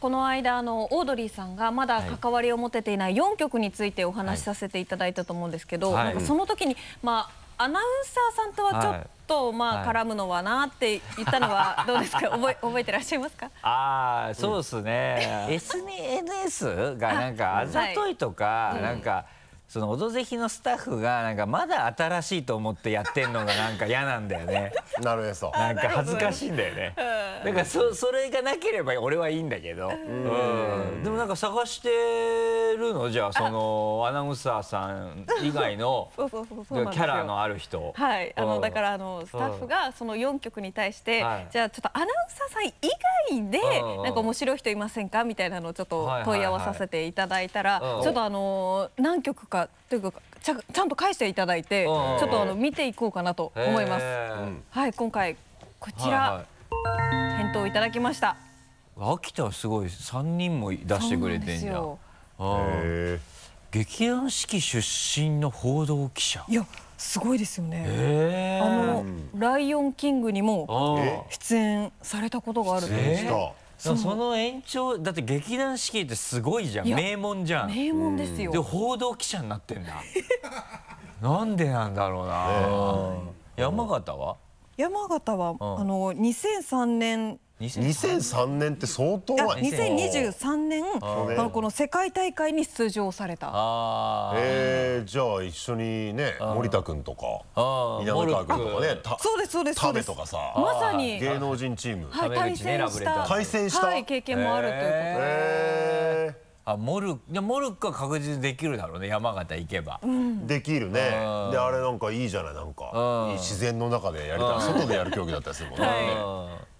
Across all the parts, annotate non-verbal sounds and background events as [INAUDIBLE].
この間のオードリーさんがまだ関わりを持てていない4曲についてお話しさせていただいたと思うんですけど、はい、その時に、まあ、アナウンサーさんとはちょっと、まあ、絡むのはなって言ったのは [LAUGHS] どうですか、はい、覚え覚えてらっしゃいますかああそうですね、うん、SNS がなんかあざといとか、はい、なんか、うんそ「オドぜひ」のスタッフがなんかまだ新しいと思ってやってんのがなんか嫌なんだよね [LAUGHS] なるへそなんか恥ずかしいんだよねだからそれがなければ俺はいいんだけどうんでもなんか探してるのじゃあそのアナウンサーさん以外のキャラのある人はいあのだからあのスタッフがその4曲に対して、はい、じゃあちょっとアナウンサーさん以外でなんか面白い人いませんかみたいなのをちょっと問い合わさせていただいたら、はいはいはい、ちょっとあの何曲かかというかちゃちゃんと返していただいてちょっとあの見ていこうかなと思います。はい今回こちら、はいい、返答いただきました。秋田はすごい3人も出してくれてんじゃん。ん劇団四季出身の報道記者。いやすごいですよね、あの「ライオンキング」にも出演されたことがあるんですね。その延長だって劇団四季ってすごいじゃん名門じゃん名門ですよで報道記者になってんだ [LAUGHS] なんでなんだろうな、山形は山形は、うん、あの2003年2003年って相当前2023年この世界大会に出場されたえー、じゃあ一緒にね森田君とか南川君とかねそうですそうです食べとかさまさに芸能人チーム、はい、対戦した対戦した、はい、経験もあるということで、えーあモルいやモルックは確実にできるだろうね山形行けば、うん、できるねであれなんかいいじゃないなんか、自然の中でやりたい外でやる競技だったりするもんね、はい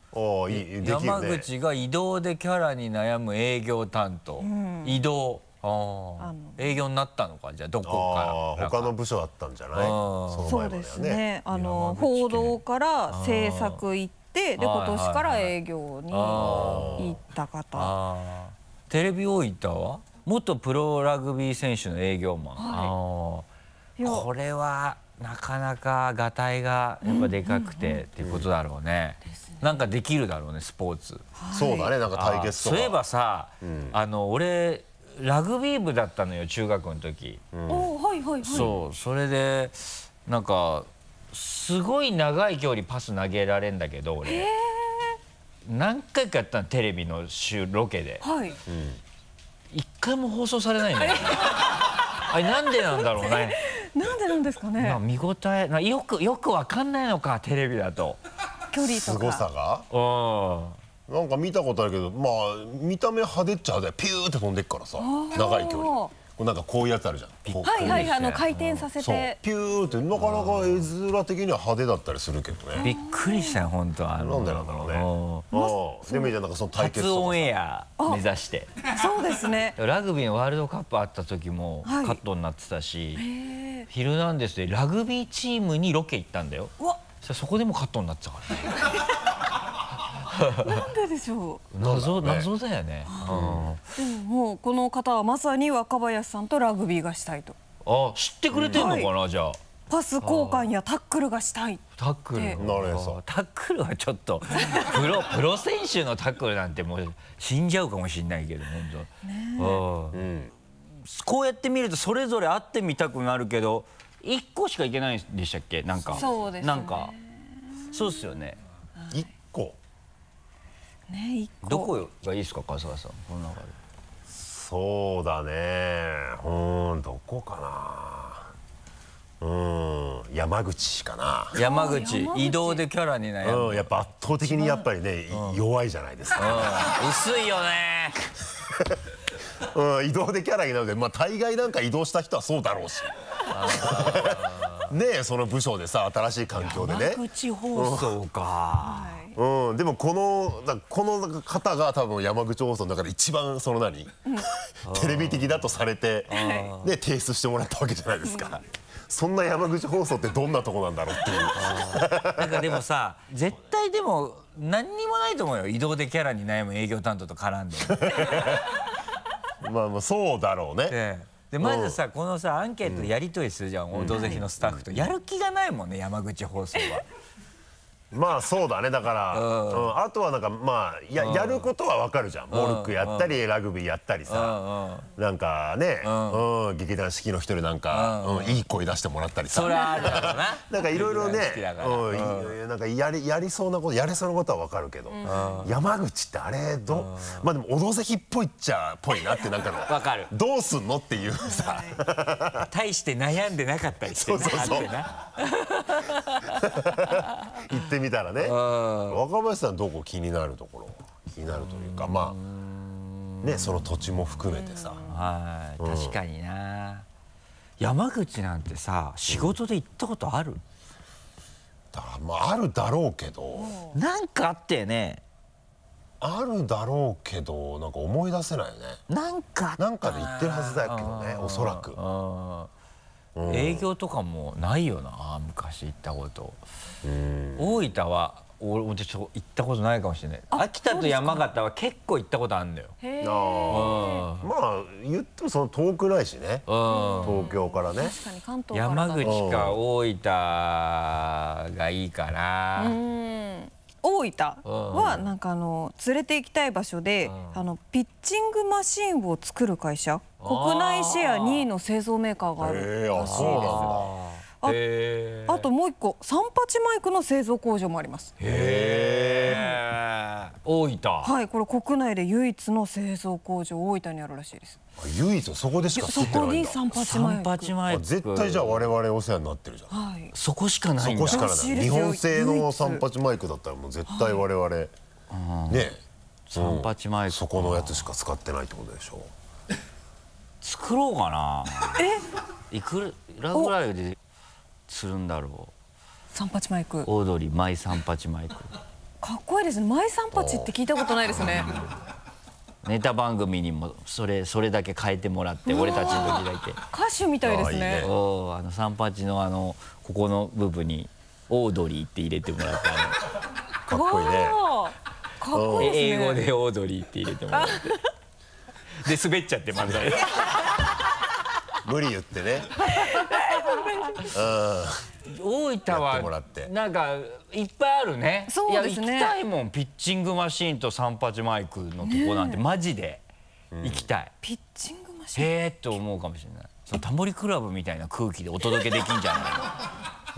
山口が移動でキャラに悩む営業担当移動営業になったのかじゃあどこか他の部署だったんじゃないそうですねあの報道から制作行ってで今年から営業に行った方テレビ大分は元プロラグビー選手の営業マン、はい、これはなかなかがたいがやっぱでかくてっていうことだろうね。なんかできるだろうねスポーツ、はい、そうだねなんか対決とかそういえばさ、うん、あの俺ラグビー部だったのよ中学の時、うおはいはいそうそれでなんかすごい長い距離パス投げられんだけど俺何回かやったのテレビのロケで、はい、うん、1回も放送されないんだよ [LAUGHS] あれなんでなんだろうねなんですかね見応えよくよくわかんないのかテレビだと距離とかすごさがうんなんか見たことあるけどまあ見た目派手っちゃ派手ピューって飛んでっからさ長い距離こなんかこういうやつあるじゃんピはいはいあの回転させて、うん、ピューってなかなか絵面的には派手だったりするけどねびっくりしたよ本当あのなんでなんだろうねああでもいいじゃんなんかその対決とかオンエア目指してそうですねラグビーのワールドカップあった時もカットになってたし、はい「ヒルナンデス！」でラグビーチームにロケ行ったんだよそこでもカットになっちゃうからねなんででしょう [LAUGHS] 謎謎だよね、うん、でももうこの方はまさに若林さんとラグビーがしたいとあ知ってくれてんのかな、はい、じゃあパス交換やタックルがしたいタックルなるタックルはちょっとプロ [LAUGHS] プロ選手のタックルなんてもう死んじゃうかもしれないけど本当ねえ、うんこうやって見るとそれぞれ会ってみたくなるけど1個しか行けないんでしたっけなんかそうですねなんかそうですよね1個ね1個どこがいいですか春日さんこの中でそうだねうんどこかなうん山口かな山口移動でキャラに悩む、うん、やっぱ圧倒的にやっぱりね、うん、弱いじゃないですか、うん、薄いよね [LAUGHS] うん、移動でキャラになるので、まあ、大概なんか移動した人はそうだろうしねえその部署でさ新しい環境でね山口放送か、うん、うん、でもこのこの方が多分山口放送の中で一番その何、うん、テレビ的だとされて、ね、提出してもらったわけじゃないですか。そんな山口放送ってどんなとこなんだろうっていうなんかでもさ絶対でも何にもないと思うよ移動でキャラに悩む営業担当と絡んでまあまあそうだろうね。でまずさこのさアンケートやり取りするじゃん「オドぜひ」のスタッフとやる気がないもんね山口放送は。まあそうだねだから、うんうんあとはなんかまあや,、やることはわかるじゃんモルックやったり、ラグビーやったりさ、うんなんかね、うん劇団四季の一人なんか、うんいい声出してもらったりさそれはあるだろうな [LAUGHS] なんかいろいろね好きだかなんかやりやりそうなことやれそうなことはわかるけど、山口ってあれどまあでも「オドぜひ」っぽいっちゃっぽいなってなんかのわかるどうすんのっていうさ大して悩んでなかったりしてなそうそうそう言っててみたらね若林さんどこ気になるところ気になるというかまあねその土地も含めてさはい確かにな、山口なんてさ仕事で行ったことある、うん、まああるだろうけどなんかあってねあるだろうけどなんか思い出せないよねなんかなんかで言ってるはずだけどねおそらく営業とかもないよな昔行ったこと大分は俺もちょっと行ったことないかもしれない秋田と山形は結構行ったことあるんだよあまあ言ってもその遠くないしね東京からね山口か大分がいいかな大分はなんかあの連れて行きたい場所であのピッチングマシンを作る会社国内シェア2位の製造メーカーがあるらしいですああともう一個三八マイクの製造工場もありますへえ大分はいこれ国内で唯一の製造工場大分にあるらしいです唯一そこでしか作ってないんだそこに三八マイク絶対じゃあ我々お世話になってるじゃん、はい、そこしかないんだそこしかない日本製の三八マイクだったらもう絶対我々、はい、ね三八マイクそこのやつしか使ってないってことでしょう作ろうかなえいくらぐらいでするんだろう三八マイクオードリーマイ三八マイクかっこいいですね三八って聞いたことないですね [LAUGHS] ネタ番組にもそれそれだけ変えてもらって俺たちの時だけ歌手みたいですね三八のあのここの部分に「オードリー」って入れてもらって [LAUGHS] かっこいいねかっこいいですね英語で「オードリー」って入れてもらって [LAUGHS] で滑っちゃって漫才無理言ってね大分はなんかいっぱいあるねそうですねいや行きたいもんピッチングマシーンと三八マイクのとこなんてマジで行きたい、うん、ピッチングマシーンへえって思うかもしれないそのタモリクラブみたいな空気でお届けできんじゃない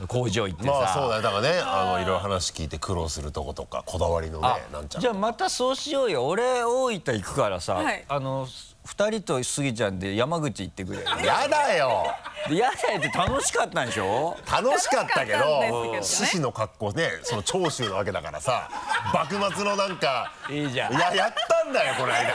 の [LAUGHS] 工場行ってさまあそうだよだからねあのいろいろ話聞いて苦労するとことかこだわりのねなんちゃらじゃあまたそうしようよ俺大分行くからさ、はい、あの2人とスギちゃんで山口行ってくれ [LAUGHS] やだよやだよって楽しかったんでしょ楽しかったけど獅子、ね、の格好ねその長州なわけだからさ幕末のなんかいいじゃんややったんだよこの間。